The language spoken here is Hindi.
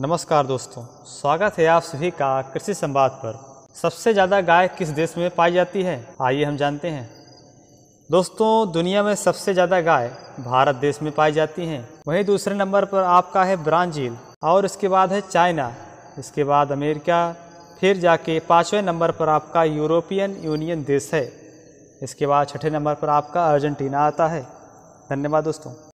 नमस्कार दोस्तों स्वागत है आप सभी का कृषि संवाद पर सबसे ज़्यादा गाय किस देश में पाई जाती है आइए हम जानते हैं दोस्तों दुनिया में सबसे ज़्यादा गाय भारत देश में पाई जाती हैं वहीं दूसरे नंबर पर आपका है ब्राज़ील और इसके बाद है चाइना इसके बाद अमेरिका फिर जाके पाँचवें नंबर पर आपका यूरोपियन यूनियन देश है इसके बाद छठे नंबर पर आपका अर्जेंटीना आता है धन्यवाद दोस्तों